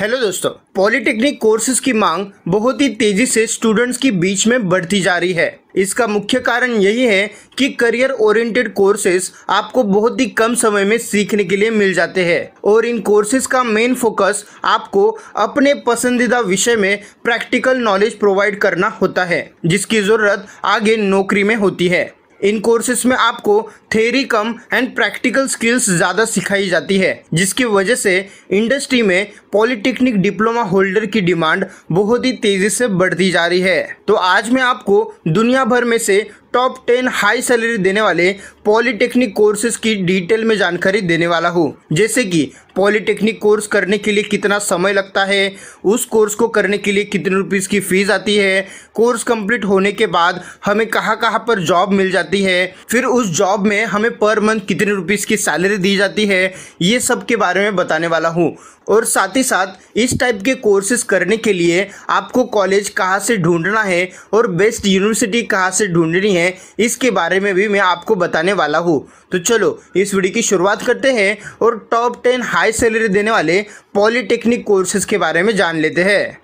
hello दोस्तों polytechnic courses की मांग बहुत ही तेजी से स्टूडेंट्स के बीच में बढ़ती जा रही है इसका मुख्य कारण यही है कि करियर ओरिएंटेड कोर्सेज आपको बहुत ही कम समय में सीखने के लिए मिल जाते हैं और इन कोर्सेज का मेन फोकस आपको अपने पसंदीदा विषय में प्रैक्टिकल नॉलेज प्रोवाइड करना होता है जिसकी ज़रूरत आगे नौकरी में होती है इन कोर्सेस में आपको थेरी कम एंड प्रैक्टिकल स्किल्स ज़्यादा सिखाई जाती है जिसकी वजह से इंडस्ट्री में पॉलिटेक्निक डिप्लोमा होल्डर की डिमांड बहुत ही तेज़ी से बढ़ती जा रही है तो आज मैं आपको दुनिया भर में से टॉप टेन हाई सैलरी देने वाले पॉलिटेक्निक कोर्सेज की डिटेल में जानकारी देने वाला हूँ जैसे कि पॉलिटेक्निक कोर्स करने के लिए कितना समय लगता है उस कोर्स को करने के लिए कितने रुपीज़ की फ़ीस आती है कोर्स कंप्लीट होने के बाद हमें कहाँ कहाँ पर जॉब मिल जाती है फिर उस जॉब में हमें पर मंथ कितने रुपीज़ की सैलरी दी जाती है ये सब के बारे में बताने वाला हूँ और साथ ही साथ इस टाइप के कोर्सेज करने के लिए आपको कॉलेज कहाँ से ढूंढना है और बेस्ट यूनिवर्सिटी कहाँ से ढूंढनी है इसके बारे में भी मैं आपको बताने वाला हूँ तो चलो इस वीडियो की शुरुआत करते हैं और टॉप टेन हाई सैलरी देने वाले पॉलीटेक्निक कोर्सेज के बारे में जान लेते हैं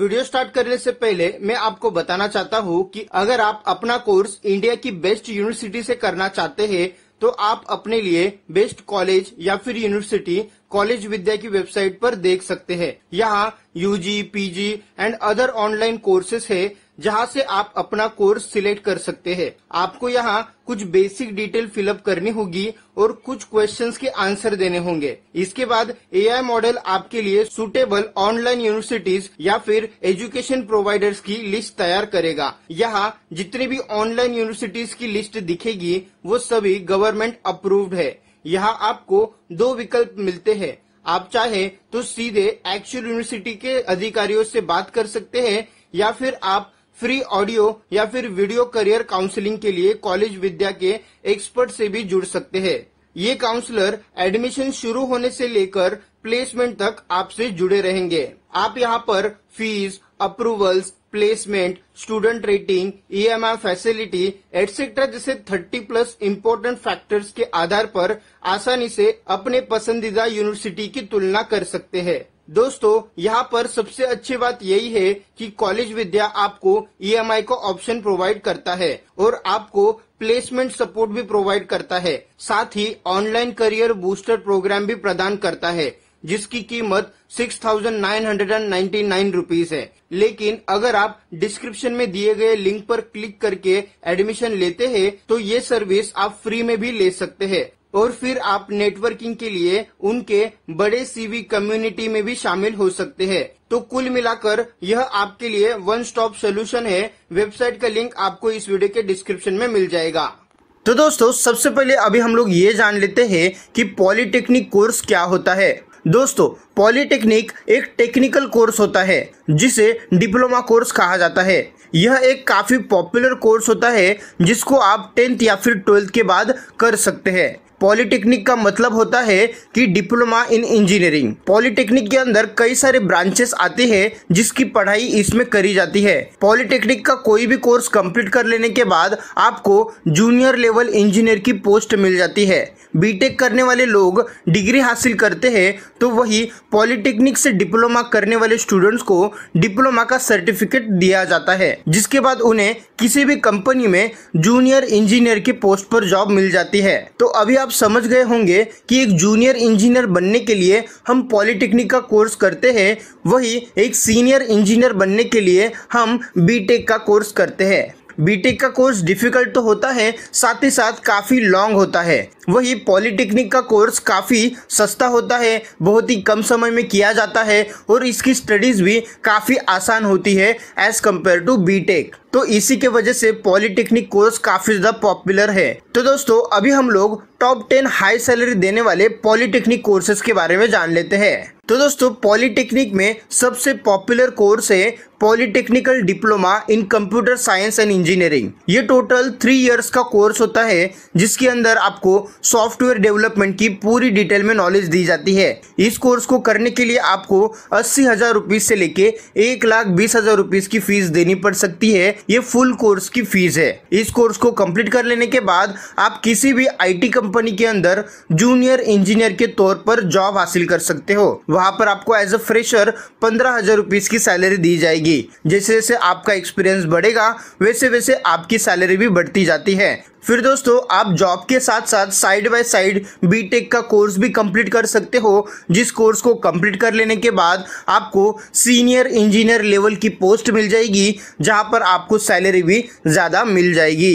वीडियो स्टार्ट करने से पहले मैं आपको बताना चाहता हूँ कि अगर आप अपना कोर्स इंडिया की बेस्ट यूनिवर्सिटी से करना चाहते हैं तो आप अपने लिए बेस्ट कॉलेज या फिर यूनिवर्सिटी कॉलेज विद्या की वेबसाइट पर देख सकते हैं यहाँ UG PG and other online courses है जहां से आप अपना कोर्स सिलेक्ट कर सकते हैं आपको यहां कुछ बेसिक डिटेल फिलअप करनी होगी और कुछ क्वेश्चंस के आंसर देने होंगे इसके बाद एआई मॉडल आपके लिए सुटेबल ऑनलाइन यूनिवर्सिटीज या फिर एजुकेशन प्रोवाइडर्स की लिस्ट तैयार करेगा यहाँ जितनी भी ऑनलाइन यूनिवर्सिटीज की लिस्ट दिखेगी वो सभी गवर्नमेंट अप्रूव्ड है यहाँ आपको दो विकल्प मिलते हैं आप चाहे तो सीधे एक्चुअल यूनिवर्सिटी के अधिकारियों से बात कर सकते हैं या फिर आप फ्री ऑडियो या फिर वीडियो करियर काउंसलिंग के लिए कॉलेज विद्या के एक्सपर्ट से भी जुड़ सकते हैं ये काउंसलर एडमिशन शुरू होने से लेकर प्लेसमेंट तक आपसे जुड़े रहेंगे आप यहाँ पर fees approvals placement student rating EMI e facility etcetera जैसे 30 प्लस इम्पोर्टेंट फैक्टर्स के आधार पर आसानी से अपने पसंदीदा यूनिवर्सिटी की तुलना कर सकते हैं दोस्तों यहाँ पर सबसे अच्छी बात यही है कि कॉलेज विद्या आपको ईएमआई e का ऑप्शन प्रोवाइड करता है और आपको प्लेसमेंट सपोर्ट भी प्रोवाइड करता है साथ ही ऑनलाइन करियर बूस्टर प्रोग्राम भी प्रदान करता है जिसकी कीमत six thousand nine hundred and ninety nine rupees है लेकिन अगर आप डिस्क्रिप्शन में दिए गए लिंक पर क्लिक करके एडमिशन लेते हैं तो ये सर्विस आप फ्री में भी ले सकते हैं और फिर आप नेटवर्किंग के लिए उनके बड़े सीवी कम्युनिटी में भी शामिल हो सकते हैं तो कुल मिलाकर यह आपके लिए वन स्टॉप सोल्यूशन है वेबसाइट का लिंक आपको इस वीडियो के डिस्क्रिप्शन में मिल जाएगा तो दोस्तों सबसे पहले अभी हम लोग ये जान लेते हैं कि पॉलिटेक्निक कोर्स क्या होता है दोस्तों पॉलिटेक्निक एक टेक्निकल कोर्स होता है जिसे डिप्लोमा कोर्स कहा जाता है यह एक काफ़ी पॉपुलर कोर्स होता है जिसको आप टेंथ या फिर ट्वेल्थ के बाद कर सकते हैं पॉलिटेक्निक का मतलब होता है कि डिप्लोमा इन इंजीनियरिंग पॉलिटेक्निक के अंदर कई सारे ब्रांचेस आते हैं जिसकी पढ़ाई इसमें करी जाती है पॉलिटेक्निक का कोई भी कोर्स कंप्लीट कर लेने के बाद आपको जूनियर लेवल इंजीनियर की पोस्ट मिल जाती है बीटेक करने वाले लोग डिग्री हासिल करते हैं तो वही पॉलिटेक्निक से डिप्लोमा करने वाले स्टूडेंट्स को डिप्लोमा का सर्टिफिकेट दिया जाता है जिसके बाद उन्हें किसी भी कंपनी में जूनियर इंजीनियर की पोस्ट पर जॉब मिल जाती है तो अभी आप आप समझ गए होंगे कि एक जूनियर इंजीनियर बनने के लिए हम पॉलिटेक्निक का कोर्स करते हैं वही एक सीनियर इंजीनियर बनने के लिए हम बीटेक का कोर्स करते हैं बीटेक का कोर्स डिफिकल्ट तो होता है साथ ही साथ काफ़ी लॉन्ग होता है वही पॉलिटेक्निक का कोर्स काफ़ी सस्ता होता है बहुत ही कम समय में किया जाता है और इसकी स्टडीज़ भी काफ़ी आसान होती है एज़ कम्पेयर टू बीटेक तो इसी के वजह से पॉलिटेक्निक कोर्स काफ़ी ज़्यादा पॉपुलर है तो दोस्तों अभी हम लोग टॉप टेन हाई सैलरी देने वाले पॉलिटेक्निक कोर्सेज के बारे में जान लेते हैं तो दोस्तों पॉलिटेक्निक में सबसे पॉपुलर कोर्स है polytechnical diploma in computer science and engineering ये टोटल थ्री इयर्स का कोर्स होता है जिसके अंदर आपको सॉफ्टवेयर डेवलपमेंट की पूरी डिटेल में नॉलेज दी जाती है इस कोर्स को करने के लिए आपको अस्सी हजार रुपीज से लेके एक लाख बीस हजार रुपीज की फीस देनी पड़ सकती है ये फुल कोर्स की फीस है इस कोर्स को कंप्लीट कर लेने के बाद आप किसी भी आईटी कंपनी के अंदर जूनियर इंजीनियर के तौर पर जॉब हासिल कर सकते हो वहां पर आपको एज अ फ्रेशर पंद्रह हजार रुपीज की सैलरी दी जाएगी जैसे जैसे आपका एक्सपीरियंस बढ़ेगा वैसे वैसे आपकी सैलरी भी बढ़ती जाती है फिर दोस्तों आप जॉब के साथ साथ साइड बाय साइड बीटेक का कोर्स भी कंप्लीट कर सकते हो जिस कोर्स को कंप्लीट कर लेने के बाद आपको सीनियर इंजीनियर लेवल की पोस्ट मिल जाएगी जहां पर आपको सैलरी भी ज़्यादा मिल जाएगी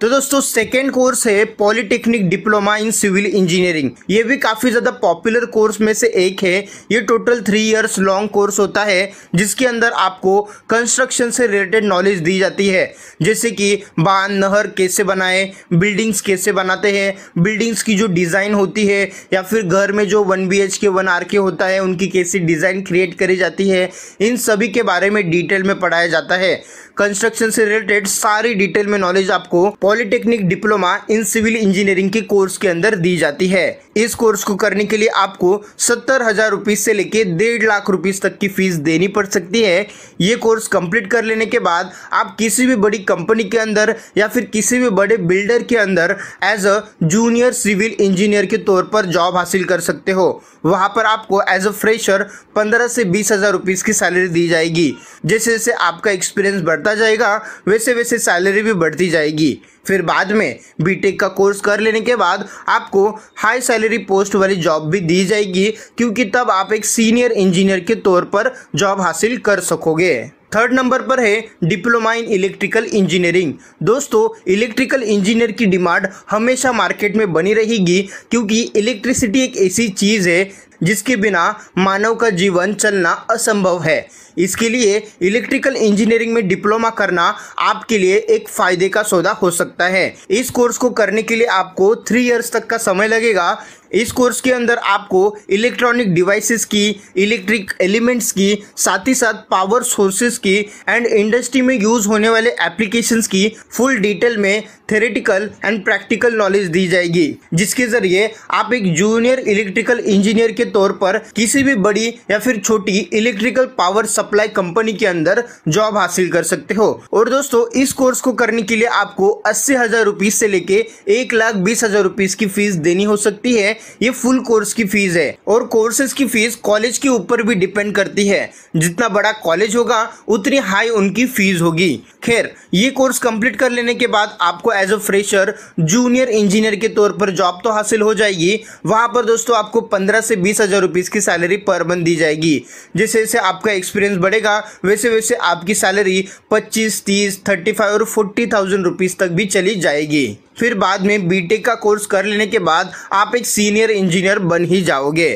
तो दोस्तों सेकेंड कोर्स है polytechnic diploma in civil engineering ये भी काफ़ी ज़्यादा पॉपुलर कोर्स में से एक है ये total three years long course होता है जिसके अंदर आपको कंस्ट्रक्शन से रिलेटेड नॉलेज दी जाती है जैसे कि बांध नहर कैसे बनाए बिल्डिंग्स कैसे बनाते हैं बिल्डिंग्स की जो डिज़ाइन होती है या फिर घर में जो one B H K one R K होता है उनकी कैसी डिज़ाइन क्रिएट करी जाती है इन सभी के बारे में डिटेल में पढ़ाया जाता है कंस्ट्रक्शन से रिलेटेड सारी डिटेल में नॉलेज आपको polytechnic diploma in civil engineering के कोर्स के अंदर दी जाती है इस कोर्स को करने के लिए आपको सत्तर हजार रुपीज से लेके डेढ़ लाख रुपीज तक की फीस देनी पड़ सकती है ये कोर्स कंप्लीट कर लेने के बाद आप किसी भी बड़ी कंपनी के अंदर या फिर किसी भी बड़े बिल्डर के अंदर as a junior civil engineer के तौर पर जॉब हासिल कर सकते हो वहां पर आपको एज अ फ्रेशर पंद्रह से बीस हजार रुपीज की सैलरी दी जाएगी जैसे जैसे आपका एक्सपीरियंस बढ़ता जाएगा वैसे वैसे सैलरी भी बढ़ती जाएगी फिर बाद में बीटेक का कोर्स कर लेने के बाद आपको हाई सैलरी पोस्ट वाली जॉब भी दी जाएगी क्योंकि तब आप एक सीनियर इंजीनियर के तौर पर जॉब हासिल कर सकोगे थर्ड नंबर पर है डिप्लोमा इन इलेक्ट्रिकल इंजीनियरिंग दोस्तों इलेक्ट्रिकल इंजीनियर की डिमांड हमेशा मार्केट में बनी रहेगी क्योंकि इलेक्ट्रिसिटी एक ऐसी चीज़ है जिसके बिना मानव का जीवन चलना असंभव है इसके लिए इलेक्ट्रिकल इंजीनियरिंग में डिप्लोमा करना आपके लिए एक फायदे का सौदा हो सकता है इस कोर्स को करने के लिए आपको थ्री इयर्स तक का समय लगेगा इस कोर्स के अंदर आपको इलेक्ट्रॉनिक डिवाइसेस की इलेक्ट्रिक एलिमेंट्स की साथ ही साथ पावर सोर्सेस की एंड इंडस्ट्री में यूज होने वाले एप्लीकेशंस की फुल डिटेल में थेरेटिकल एंड प्रैक्टिकल नॉलेज दी जाएगी जिसके जरिए आप एक जूनियर इलेक्ट्रिकल इंजीनियर के तौर पर किसी भी बड़ी या फिर छोटी इलेक्ट्रिकल पावर सप्लाई कंपनी के अंदर जॉब हासिल कर सकते हो और दोस्तों इस कोर्स को करने के लिए आपको अस्सी हजार रुपीज से लेके एक लाख बीस हजार रुपीज की फीस देनी हो सकती है ये फुल कोर्स की फीस है और कोर्सेज की फीस कॉलेज के ऊपर भी डिपेंड करती है जितना बड़ा कॉलेज होगा उतनी हाई उनकी फीस होगी खैर ये कोर्स कंप्लीट कर लेने के बाद आपको as a fresher junior engineer के तौर पर जॉब तो हासिल हो जाएगी वहां पर दोस्तों आपको पंद्रह से बीस हजार रुपीज की सैलरी पर मंथ दी जाएगी जैसे जैसे आपका एक्सपीरियंस बढ़ेगा वैसे वैसे आपकी सैलरी पच्चीस तीस थर्टी फाइव और फोर्टी थाउजेंड रुपीज तक भी चली जाएगी फिर बाद में बीटेक का कोर्स कर लेने के बाद आप एक सीनियर इंजीनियर बन ही जाओगे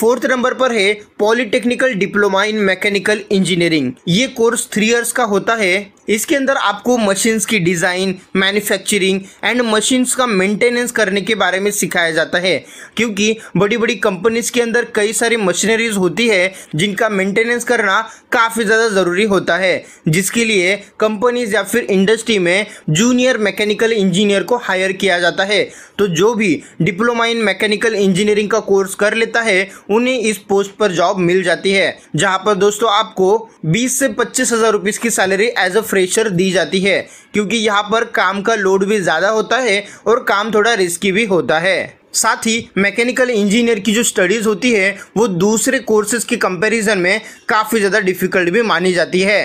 फोर्थ नंबर पर है polytechnical diploma in mechanical engineering ये कोर्स थ्री इयर्स का होता है इसके अंदर आपको मशीन्स की डिज़ाइन मैन्युफैक्चरिंग एंड मशीन्स का मेंटेनेंस करने के बारे में सिखाया जाता है क्योंकि बड़ी बड़ी कंपनीज के अंदर कई सारी मशीनरीज होती है जिनका मेंटेनेंस करना काफ़ी ज़्यादा ज़रूरी होता है जिसके लिए कंपनीज या फिर इंडस्ट्री में जूनियर मैकेनिकल इंजीनियर को हायर किया जाता है तो जो भी डिप्लोमा इन मैकेनिकल इंजीनियरिंग का कोर्स कर लेता है उन्हें इस पोस्ट पर जॉब मिल जाती है जहाँ पर दोस्तों आपको बीस से पच्चीस हज़ार की salary as a fresher दी जाती है क्योंकि यहाँ पर काम का लोड भी ज़्यादा होता है और काम थोड़ा रिस्की भी होता है साथ ही मैकेनिकल इंजीनियर की जो स्टडीज़ होती है वो दूसरे कोर्सेज के कंपैरिजन में काफ़ी ज़्यादा डिफ़िकल्ट भी मानी जाती है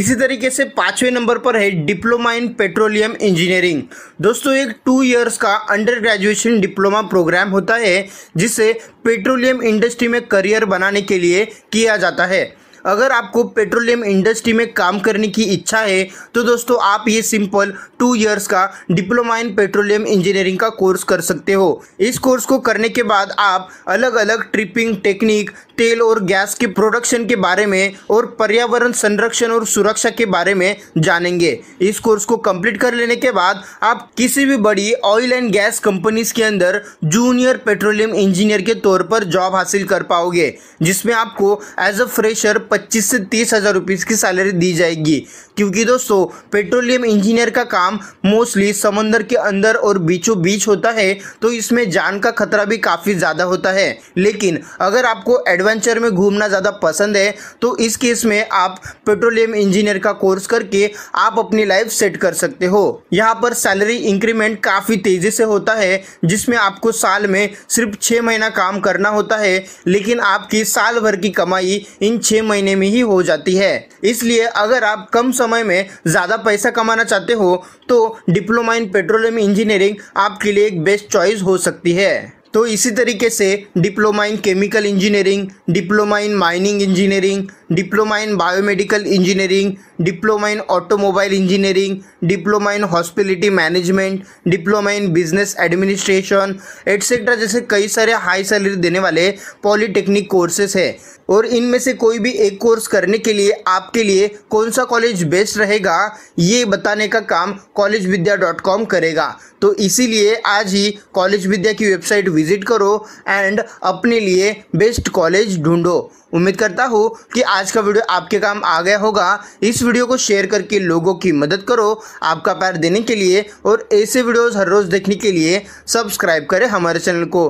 इसी तरीके से पाँचवें नंबर पर है डिप्लोमा इन पेट्रोलियम इंजीनियरिंग दोस्तों एक टू इयर्स का अंडर ग्रेजुएशन डिप्लोमा प्रोग्राम होता है जिसे पेट्रोलियम इंडस्ट्री में करियर बनाने के लिए किया जाता है अगर आपको पेट्रोलियम इंडस्ट्री में काम करने की इच्छा है तो दोस्तों आप ये सिंपल टू ईयर्स का डिप्लोमा इन पेट्रोलियम इंजीनियरिंग का कोर्स कर सकते हो इस कोर्स को करने के बाद आप अलग अलग ट्रिपिंग टेक्निक तेल और गैस के प्रोडक्शन के बारे में और पर्यावरण संरक्षण और सुरक्षा के बारे में जानेंगे इस कोर्स को कंप्लीट कर लेने के बाद आप किसी भी बड़ी ऑयल एंड गैस कंपनीज के अंदर जूनियर पेट्रोलियम इंजीनियर के तौर पर जॉब हासिल कर पाओगे जिसमें आपको एज अ फ्रेशर पच्चीस से तीस हज़ार रुपीज़ की सैलरी दी जाएगी क्योंकि दोस्तों पेट्रोलियम इंजीनियर का काम मोस्टली समंदर के अंदर और बीचों बीच होता है तो इसमें जान का खतरा भी काफ़ी ज़्यादा होता है लेकिन अगर आपको एडवेंचर में घूमना ज़्यादा पसंद है तो इस केस में आप पेट्रोलियम इंजीनियर का कोर्स करके आप अपनी लाइफ सेट कर सकते हो यहाँ पर सैलरी इंक्रीमेंट काफ़ी तेज़ी से होता है जिसमें आपको साल में सिर्फ छः महीना काम करना होता है लेकिन आपकी साल भर की कमाई इन छः महीने महीने में ही हो जाती है इसलिए अगर आप कम समय में ज़्यादा पैसा कमाना चाहते हो तो डिप्लोमा इन पेट्रोलियम इंजीनियरिंग आपके लिए एक बेस्ट चॉइस हो सकती है तो इसी तरीके से diploma in chemical engineering diploma in mining engineering diploma in biomedical engineering diploma in automobile engineering diploma in hospitality management diploma in business administration etcetera जैसे कई सारे हाई सैलरी देने वाले पॉलीटेक्निक कोर्सेस है और इनमें से कोई भी एक कोर्स करने के लिए आपके लिए कौन सा कॉलेज बेस्ट रहेगा ये बताने का काम कॉलेज विद्या डॉट कॉम करेगा तो इसीलिए आज ही कॉलेज विद्या की वेबसाइट विजिट करो एंड अपने लिए बेस्ट कॉलेज ढूंढो उम्मीद करता हूँ कि आज आज का वीडियो आपके काम आ गया होगा इस वीडियो को शेयर करके लोगों की मदद करो आपका प्यार देने के लिए और ऐसे वीडियोज़ हर रोज़ देखने के लिए सब्सक्राइब करें हमारे चैनल को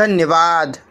धन्यवाद